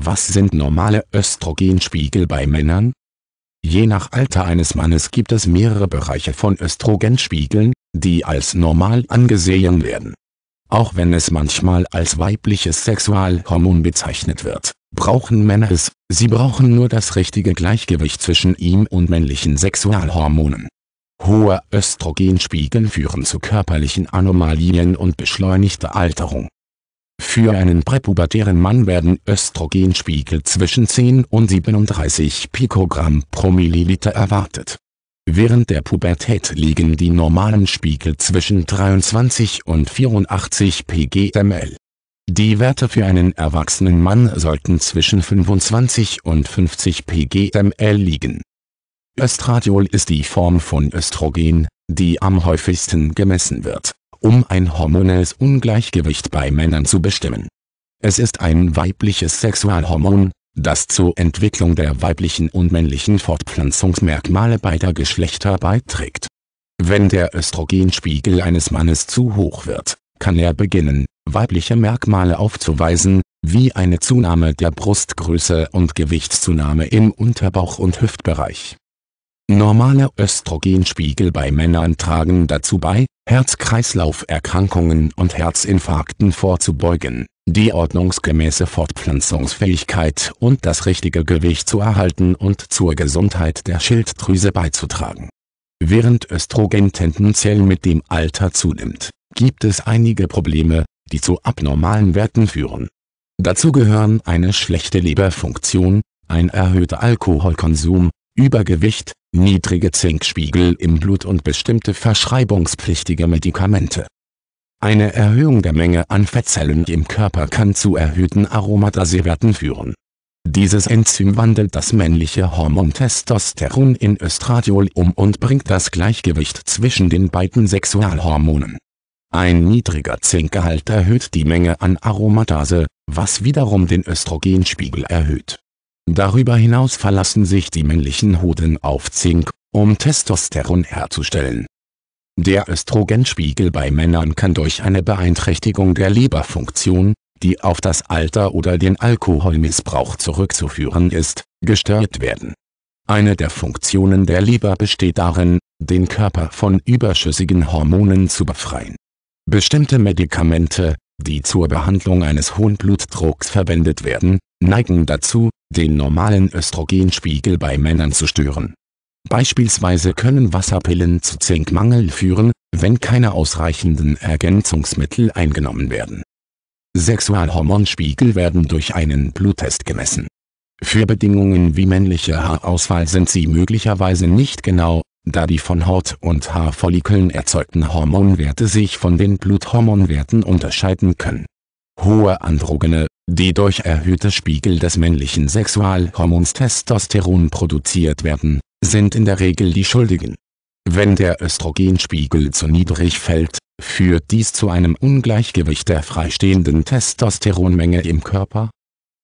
Was sind normale Östrogenspiegel bei Männern? Je nach Alter eines Mannes gibt es mehrere Bereiche von Östrogenspiegeln, die als normal angesehen werden. Auch wenn es manchmal als weibliches Sexualhormon bezeichnet wird, brauchen Männer es, sie brauchen nur das richtige Gleichgewicht zwischen ihm und männlichen Sexualhormonen. Hohe Östrogenspiegel führen zu körperlichen Anomalien und beschleunigter Alterung. Für einen präpubertären Mann werden Östrogenspiegel zwischen 10 und 37 Pikogramm pro Milliliter erwartet. Während der Pubertät liegen die normalen Spiegel zwischen 23 und 84 pgml. Die Werte für einen erwachsenen Mann sollten zwischen 25 und 50 pgml liegen. Östradiol ist die Form von Östrogen, die am häufigsten gemessen wird um ein hormonelles Ungleichgewicht bei Männern zu bestimmen. Es ist ein weibliches Sexualhormon, das zur Entwicklung der weiblichen und männlichen Fortpflanzungsmerkmale beider Geschlechter beiträgt. Wenn der Östrogenspiegel eines Mannes zu hoch wird, kann er beginnen, weibliche Merkmale aufzuweisen, wie eine Zunahme der Brustgröße und Gewichtszunahme im Unterbauch- und Hüftbereich. Normale Östrogenspiegel bei Männern tragen dazu bei, Herz-Kreislauf-Erkrankungen und Herzinfarkten vorzubeugen, die ordnungsgemäße Fortpflanzungsfähigkeit und das richtige Gewicht zu erhalten und zur Gesundheit der Schilddrüse beizutragen. Während Östrogen tendenziell mit dem Alter zunimmt, gibt es einige Probleme, die zu abnormalen Werten führen. Dazu gehören eine schlechte Leberfunktion, ein erhöhter Alkoholkonsum, Übergewicht, niedrige Zinkspiegel im Blut und bestimmte verschreibungspflichtige Medikamente. Eine Erhöhung der Menge an Fettzellen im Körper kann zu erhöhten Aromatasewerten führen. Dieses Enzym wandelt das männliche Hormon Testosteron in Östradiol um und bringt das Gleichgewicht zwischen den beiden Sexualhormonen. Ein niedriger Zinkgehalt erhöht die Menge an Aromatase, was wiederum den Östrogenspiegel erhöht Darüber hinaus verlassen sich die männlichen Hoden auf Zink, um Testosteron herzustellen. Der Östrogenspiegel bei Männern kann durch eine Beeinträchtigung der Leberfunktion, die auf das Alter oder den Alkoholmissbrauch zurückzuführen ist, gestört werden. Eine der Funktionen der Leber besteht darin, den Körper von überschüssigen Hormonen zu befreien. Bestimmte Medikamente, die zur Behandlung eines hohen Blutdrucks verwendet werden, neigen dazu, den normalen Östrogenspiegel bei Männern zu stören. Beispielsweise können Wasserpillen zu Zinkmangel führen, wenn keine ausreichenden Ergänzungsmittel eingenommen werden. Sexualhormonspiegel werden durch einen Bluttest gemessen. Für Bedingungen wie männliche Haarausfall sind sie möglicherweise nicht genau, da die von Haut- und Haarfollikeln erzeugten Hormonwerte sich von den Bluthormonwerten unterscheiden können. Hohe androgene die durch erhöhte Spiegel des männlichen Sexualhormons Testosteron produziert werden, sind in der Regel die Schuldigen. Wenn der Östrogenspiegel zu niedrig fällt, führt dies zu einem Ungleichgewicht der freistehenden Testosteronmenge im Körper